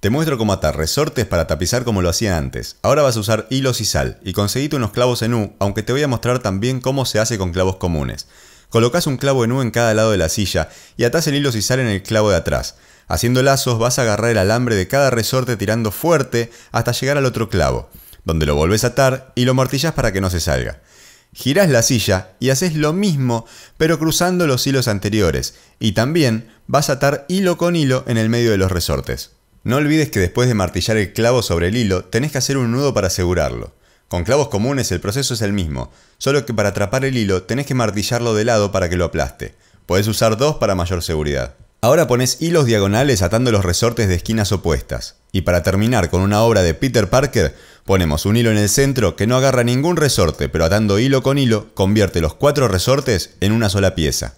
Te muestro cómo atar resortes para tapizar como lo hacía antes. Ahora vas a usar hilos y sal, y conseguite unos clavos en U, aunque te voy a mostrar también cómo se hace con clavos comunes. Colocas un clavo en U en cada lado de la silla y atás el hilo y sal en el clavo de atrás. Haciendo lazos vas a agarrar el alambre de cada resorte tirando fuerte hasta llegar al otro clavo, donde lo volvés a atar y lo martillás para que no se salga. Girás la silla y haces lo mismo, pero cruzando los hilos anteriores, y también vas a atar hilo con hilo en el medio de los resortes. No olvides que después de martillar el clavo sobre el hilo, tenés que hacer un nudo para asegurarlo. Con clavos comunes el proceso es el mismo, solo que para atrapar el hilo tenés que martillarlo de lado para que lo aplaste. Podés usar dos para mayor seguridad. Ahora pones hilos diagonales atando los resortes de esquinas opuestas. Y para terminar con una obra de Peter Parker, ponemos un hilo en el centro que no agarra ningún resorte, pero atando hilo con hilo convierte los cuatro resortes en una sola pieza.